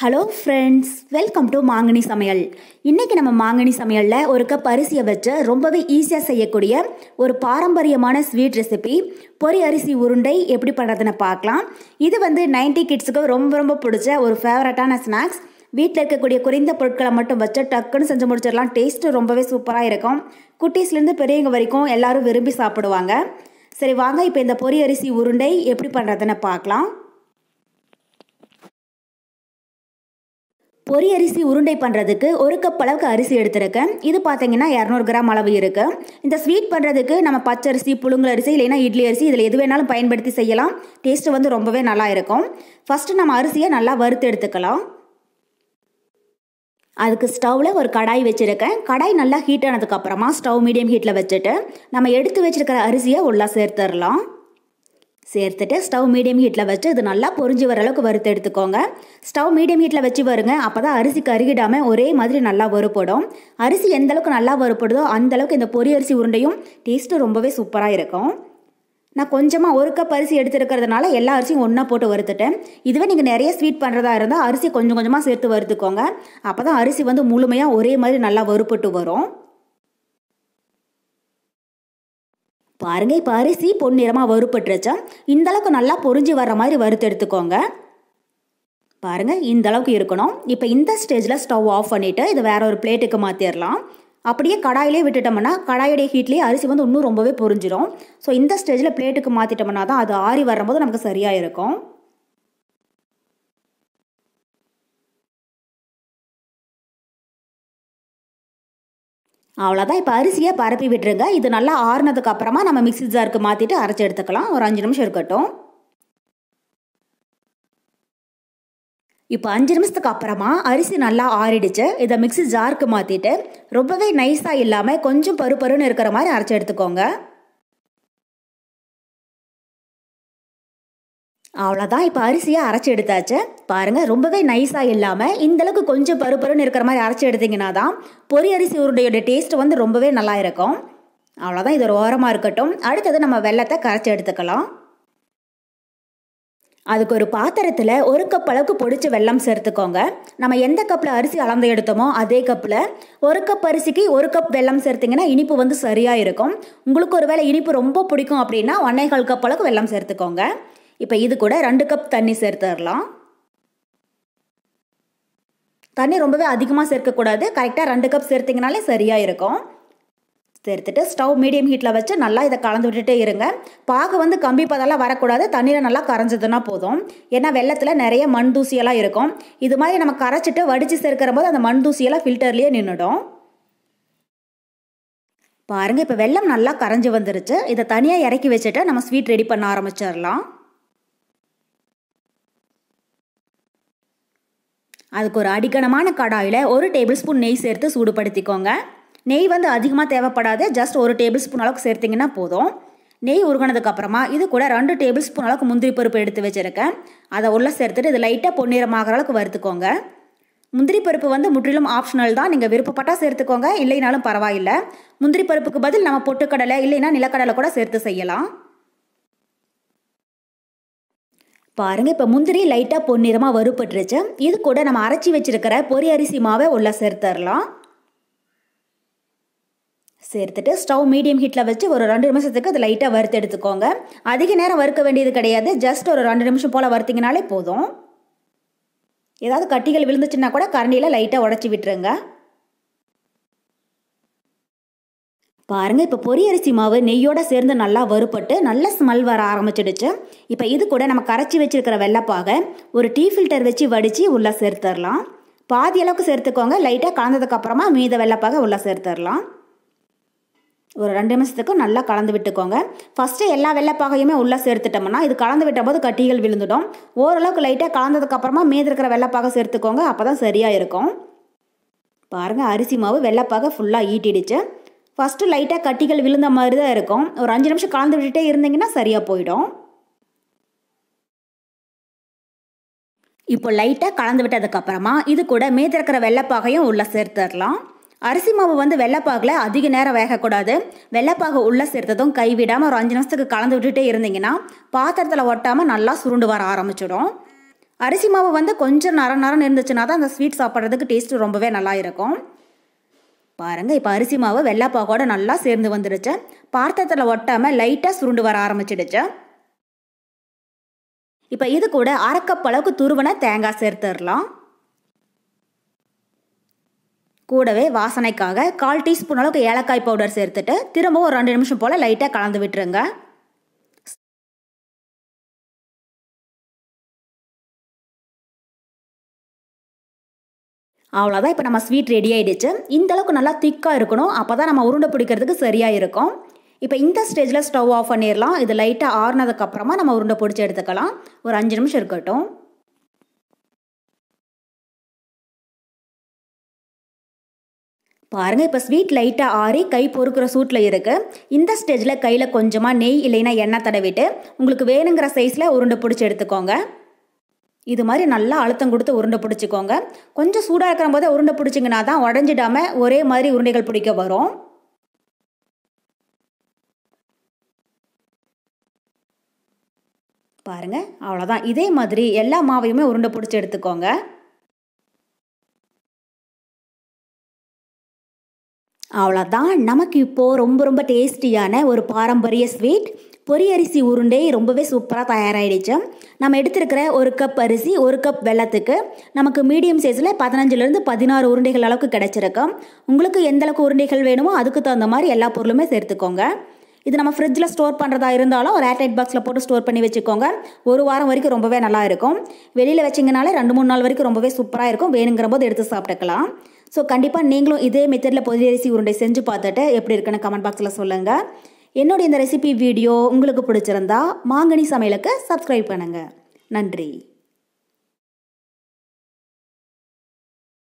hello friends welcome to மாங்கனி சமையல் இன்றைக்கி நம்ம மாங்கனி சமையலில் ஒரு கப் அரிசியை வச்சு ரொம்பவே ஈஸியாக செய்யக்கூடிய ஒரு பாரம்பரியமான ஸ்வீட் ரெசிபி பொறி அரிசி உருண்டை எப்படி பண்ணுறதுன்னு பார்க்கலாம் இது வந்து நைன்டி கிட்ஸுக்கு ரொம்ப ரொம்ப பிடிச்ச ஒரு ஃபேவரட்டான ஸ்நாக்ஸ் வீட்டில் இருக்கக்கூடிய குறைந்த பொருட்களை மட்டும் வச்சு டக்குன்னு செஞ்சு முடிச்சிடலாம் டேஸ்ட்டு ரொம்பவே சூப்பராக இருக்கும் குட்டீஸ்லேருந்து பெரியவங்க வரைக்கும் எல்லோரும் விரும்பி சாப்பிடுவாங்க சரி வாங்க இப்போ இந்த பொறி அரிசி உருண்டை எப்படி பண்ணுறதுன்னு பார்க்கலாம் பொறி அரிசி உருண்டை பண்ணுறதுக்கு ஒரு கப் அளவுக்கு அரிசி எடுத்திருக்கேன் இது பார்த்தீங்கன்னா இரநூறு கிராம் அளவு இருக்குது இந்த ஸ்வீட் பண்ணுறதுக்கு நம்ம பச்சரிசி புழுங்கல் அரிசி இல்லைன்னா இட்லி அரிசி இதில் எது வேணாலும் பயன்படுத்தி செய்யலாம் டேஸ்ட்டு வந்து ரொம்பவே நல்லா இருக்கும் ஃபஸ்ட்டு நம்ம அரிசியை நல்லா வறுத்து எடுத்துக்கலாம் அதுக்கு ஸ்டவ்வில் ஒரு கடாய் வச்சுருக்கேன் கடாய் நல்லா ஹீட் ஆனதுக்கப்புறமா ஸ்டவ் மீடியம் ஹீட்டில் வச்சுட்டு நம்ம எடுத்து வச்சுருக்கிற அரிசியை உள்ளே சேர்த்துடலாம் சேர்த்துட்டு ஸ்டவ் மீடியம் ஹீட்டில் வச்சு இது நல்லா பொறிஞ்சு வர அளவுக்கு வறுத்து எடுத்துக்கோங்க ஸ்டவ் மீடியம் ஹீட்டில் வச்சு வருங்க அப்போ தான் அரிசி கருகிடாமல் ஒரே மாதிரி நல்லா வறுப்படும் அரிசி எந்த அளவுக்கு நல்லா வறுப்படுதோ அந்தளவுக்கு இந்த பொரி அரிசி உருண்டையும் டேஸ்ட்டு ரொம்பவே சூப்பராக இருக்கும் நான் கொஞ்சமாக ஒரு கப் அரிசி எடுத்துருக்கிறதுனால எல்லா அரிசியும் ஒன்றா போட்டு வறுத்துட்டேன் இதுவே நீங்கள் நிறைய ஸ்வீட் பண்ணுறதா இருந்தால் அரிசி கொஞ்சம் கொஞ்சமாக சேர்த்து வறுத்துக்கோங்க அப்போ தான் அரிசி வந்து முழுமையாக ஒரே மாதிரி நல்லா வறுப்பட்டு வரும் பாருங்க இப்போ அரிசி பொன்னிறமாக வறுப்பட்டுருச்சா இந்தளவுக்கு நல்லா பொறிஞ்சு வர்ற மாதிரி வறுத்து எடுத்துக்கோங்க பாருங்கள் இந்த அளவுக்கு இருக்கணும் இப்போ இந்த ஸ்டேஜில் ஸ்டவ் ஆஃப் பண்ணிவிட்டு இதை வேற ஒரு பிளேட்டுக்கு மாற்றிடலாம் அப்படியே கடாயிலே விட்டுட்டோம்னா கடாயுடைய ஹீட்லேயே அரிசி வந்து இன்னும் ரொம்பவே பொறிஞ்சிடும் ஸோ இந்த ஸ்டேஜில் பிளேட்டுக்கு மாற்றிட்டோம்னா தான் அது ஆறி வரும்போது நமக்கு சரியாக இருக்கும் அவ்வளோதான் இப்போ அரிசியை பரப்பி விட்டுருங்க இது நல்லா ஆறுனதுக்கு அப்புறமா நம்ம மிக்சி ஜாருக்கு மாற்றிட்டு அரைச்சி எடுத்துக்கலாம் ஒரு அஞ்சு நிமிஷம் இருக்கட்டும் இப்போ அஞ்சு நிமிஷத்துக்கு அப்புறமா அரிசி நல்லா ஆறிடுச்சு இதை மிக்சி ஜாருக்கு மாற்றிட்டு ரொம்பவே நைஸாக இல்லாமல் கொஞ்சம் பருப்பருன்னு இருக்கிற மாதிரி அரைச்சி எடுத்துக்கோங்க அவ்வளோதான் இப்போ அரிசியை அரைச்சி எடுத்தாச்சு பாருங்கள் ரொம்பவே நைஸாக இல்லாமல் இந்தளவுக்கு கொஞ்சம் பருப்பருன்னு இருக்கிற மாதிரி அரைச்சி எடுத்திங்கன்னா தான் பொரி அரிசி உருண்டையோட டேஸ்ட் வந்து ரொம்பவே நல்லா இருக்கும் அவ்வளோதான் இது ஒரு ஓரமாக இருக்கட்டும் அடுத்தது நம்ம வெள்ளத்தை கரைச்சி எடுத்துக்கலாம் அதுக்கு ஒரு பாத்திரத்தில் ஒரு கப் அளவுக்கு பொடிச்சு வெள்ளம் சேர்த்துக்கோங்க நம்ம எந்த கப்பில் அரிசி அளந்து எடுத்தோமோ அதே கப்பில் ஒரு கப் அரிசிக்கு ஒரு கப் வெள்ளம் சேர்த்திங்கன்னா இனிப்பு வந்து சரியாக இருக்கும் உங்களுக்கு ஒரு வேளை இனிப்பு ரொம்ப பிடிக்கும் அப்படின்னா ஒன்னே கால் கப் அளவுக்கு வெள்ளம் சேர்த்துக்கோங்க இப்போ இது கூட ரெண்டு கப் தண்ணி சேர்த்துடலாம் தண்ணி ரொம்பவே அதிகமாக சேர்க்கக்கூடாது கரெக்டாக ரெண்டு கப் சேர்த்திங்கனாலே சரியாக இருக்கும் சேர்த்துட்டு ஸ்டவ் மீடியம் ஹீட்டில் வச்சு நல்லா இதை கலந்து விட்டுட்டே இருங்க பாகு வந்து கம்பி பதெல்லாம் வரக்கூடாது தண்ணியில் நல்லா கரைஞ்சதுன்னா போதும் ஏன்னா வெள்ளத்தில் நிறைய மண் தூசியெல்லாம் இருக்கும் இது மாதிரி நம்ம கரைச்சிட்டு வடித்து சேர்க்கிற போது அந்த மண் தூசியெல்லாம் ஃபில்டர்லேயே நின்றுடும் பாருங்கள் இப்போ வெள்ளம் நல்லா கரைஞ்சி வந்துருச்சு இதை தனியாக இறக்கி வச்சுட்டு நம்ம ஸ்வீட் ரெடி பண்ண ஆரம்பிச்சிடலாம் அதுக்கு ஒரு அடிக்கணமான கடாயில் ஒரு டேபிள் ஸ்பூன் நெய் சேர்த்து சூடுபடுத்திக்கோங்க நெய் வந்து அதிகமாக தேவைப்படாது ஜஸ்ட் ஒரு டேபிள் ஸ்பூன் அளவுக்கு சேர்த்திங்கன்னா போதும் நெய் உருகினதுக்கப்புறமா இது கூட ரெண்டு டேபிள் ஸ்பூன் அளவுக்கு முந்திரி பருப்பு எடுத்து வச்சுருக்கேன் அதை உள்ளே சேர்த்துட்டு இது லைட்டாக பொன்னிறமாக அளவுக்கு வறுத்துக்கோங்க முந்திரி பருப்பு வந்து முற்றிலும் ஆப்ஷனல் தான் நீங்கள் விருப்பப்பட்டால் சேர்த்துக்கோங்க இல்லைனாலும் பரவாயில்லை முந்திரி பருப்புக்கு பதில் நம்ம பொட்டுக்கடலை இல்லைன்னா நிலக்கடலை கூட சேர்த்து செய்யலாம் பாருங்கள் இப்போ முந்திரி லைட்டாக பொன்னிறமாக வறுபட்டுருச்சு இது கூட நம்ம அரைச்சி வச்சிருக்கிற பொரி அரிசி மாவை உள்ளே சேர்த்துடலாம் சேர்த்துட்டு ஸ்டவ் மீடியம் ஹீட்ல வச்சு ஒரு ரெண்டு நிமிஷத்துக்கு அது லைட்டாக வறுத்து எடுத்துக்கோங்க அதிக நேரம் வறுக்க வேண்டியது கிடையாது ஜஸ்ட் ஒரு ரெண்டு நிமிஷம் போல் வறுத்தீங்கனாலே போதும் ஏதாவது கட்டிகள் விழுந்துச்சுன்னா கூட கரண்டியில் லைட்டாக உடச்சி விட்டுருங்க பாருங்கள் இப்போ பொரியரிசி அரிசி மாவு நெய்யோடு சேர்ந்து நல்லா வறுப்பட்டு நல்ல ஸ்மெல் வர ஆரம்பிச்சிடுச்சு இப்போ இது கூட நம்ம கரைச்சி வச்சுருக்கிற வெள்ளப்பாக ஒரு டீ ஃபில்டர் வச்சு வடித்து உள்ளே சேர்த்துடலாம் பாதி அளவுக்கு சேர்த்துக்கோங்க லைட்டாக கலந்ததுக்கப்புறமா மீத வெள்ளப்பாக உள்ளே சேர்த்துடலாம் ஒரு ரெண்டு நிமிஷத்துக்கு நல்லா கலந்து விட்டுக்கோங்க ஃபஸ்ட்டு எல்லா வெள்ளைப்பாகையுமே உள்ளே சேர்த்துட்டோம்னா இது கலந்து போது கட்டிகள் விழுந்துடும் ஓரளவுக்கு லைட்டாக கலந்ததுக்கப்புறமா மீதி இருக்கிற வெள்ளப்பாக சேர்த்துக்கோங்க அப்போ தான் சரியாக இருக்கும் பாருங்கள் அரிசி மாவு வெள்ளப்பாக ஃபுல்லாக ஈட்டிடுச்சு ஃபஸ்ட்டு லைட்டாக கட்டிகள் விழுந்த மாதிரி தான் இருக்கும் ஒரு அஞ்சு நிமிஷம் கலந்து விட்டுட்டே இருந்தீங்கன்னா சரியாக போயிடும் இப்போ லைட்டாக கலந்து விட்டதுக்கப்புறமா இது கூட மேத்திருக்கிற வெள்ளைப்பாகையும் உள்ளே சேர்த்துடலாம் அரிசி மாவு வந்து வெள்ளப்பாகில் அதிக நேரம் வேகக்கூடாது வெள்ளப்பாக உள்ளே சேர்த்ததும் கைவிடாமல் ஒரு அஞ்சு நிமிஷத்துக்கு கலந்து விட்டுட்டே இருந்தீங்கன்னா பாத்திரத்தில் ஒட்டாமல் நல்லா சுருண்டு வர ஆரம்பிச்சிடும் அரிசி மாவு வந்து கொஞ்சம் நரம் நரம் இருந்துச்சுன்னா தான் அந்த ஸ்வீட் சாப்பிட்றதுக்கு டேஸ்ட்டு ரொம்பவே நல்லா இருக்கும் பாருங்கள் இப்போ அரிசி மாவு கூட நல்லா சேர்ந்து வந்துடுச்சு பாத்திரத்தில் ஒட்டாமல் லைட்டாக சுருண்டு வர ஆரம்பிச்சிடுச்சு இப்போ இது கூட அரைக்கப்பளவுக்கு துருவன தேங்காய் சேர்த்துடலாம் கூடவே வாசனைக்காக கால் டீஸ்பூன் அளவுக்கு ஏலக்காய் பவுடர் சேர்த்துட்டு திரும்பவும் ஒரு ரெண்டு நிமிஷம் போல் லைட்டாக கலந்து விட்டுருங்க அவ்வளோதான் இப்போ நம்ம ஸ்வீட் ரெடி ஆகிடுச்சு இந்தளவுக்கு நல்லா திக்காக இருக்கணும் அப்போ தான் நம்ம உருண்டை பிடிக்கிறதுக்கு சரியாக இருக்கும் இப்போ இந்த ஸ்டேஜில் ஸ்டவ் ஆஃப் பண்ணிடலாம் இது லைட்டாக ஆறுனதுக்கப்புறமா நம்ம உருண்டை பிடிச்சி எடுத்துக்கலாம் ஒரு அஞ்சு நிமிஷம் இருக்கட்டும் பாருங்கள் இப்போ ஸ்வீட் லைட்டாக ஆறி கை பொறுக்கிற சூட்டில் இருக்குது இந்த ஸ்டேஜில் கையில் கொஞ்சமாக நெய் இல்லைன்னா எண்ணெய் தடவிட்டு உங்களுக்கு வேணுங்கிற சைஸில் உருண்டை பிடிச்சி எடுத்துக்கோங்க இது மாதிரி நல்லா அழுத்தம் கொடுத்து உருண்டை பிடிச்சிக்கோங்க கொஞ்சம் சூடாக இருக்கிற போதே உருண்டை பிடிச்சிங்கன்னா தான் உடஞ்சிடாமல் ஒரே மாதிரி உருண்டைகள் பிடிக்க வரும் பாருங்கள் அவ்வளோதான் இதே மாதிரி எல்லா மாவையுமே உருண்டை பிடிச்சி எடுத்துக்கோங்க அவ்வளோதான் நமக்கு இப்போது ரொம்ப ரொம்ப டேஸ்டியான ஒரு பாரம்பரிய ஸ்வீட் பொரி அரிசி உருண்டை ரொம்பவே சூப்பராக தயாராகிடுச்சு நம்ம எடுத்திருக்கிற ஒரு கப் அரிசி ஒரு கப் வெள்ளத்துக்கு நமக்கு மீடியம் சைஸில் பதினஞ்சுலேருந்து பதினாறு உருண்டைகள் அளவுக்கு கிடச்சிருக்கோம் உங்களுக்கு எந்த அளவுக்கு உருண்டைகள் வேணுமோ அதுக்கு தகுந்த மாதிரி எல்லா பொருளுமே சேர்த்துக்கோங்க இது நம்ம ஃப்ரிட்ஜில் ஸ்டோர் பண்ணுறதா இருந்தாலும் ஒரு ஏர்டைட் பாக்ஸில் போட்டு ஸ்டோர் பண்ணி வச்சுக்கோங்க ஒரு வாரம் வரைக்கும் ரொம்பவே நல்லா இருக்கும் வெளியில் வச்சிங்கனாலே ரெண்டு மூணு நாள் வரைக்கும் ரொம்பவே சூப்பராக இருக்கும் வேணுங்கிற போது எடுத்து சாப்பிட்டுக்கலாம் ஸோ கண்டிப்பாக நீங்களும் இதே மெத்தடில் பொதிய அரிசி உருண்டை செஞ்சு பார்த்துட்டு எப்படி இருக்குன்னு கமெண்ட் பாக்ஸில் சொல்லுங்கள் என்னுடைய இந்த ரெசிபி வீடியோ உங்களுக்கு பிடிச்சிருந்தா மாங்கனி சமையலுக்கு சப்ஸ்கிரைப் பண்ணுங்கள் நன்றி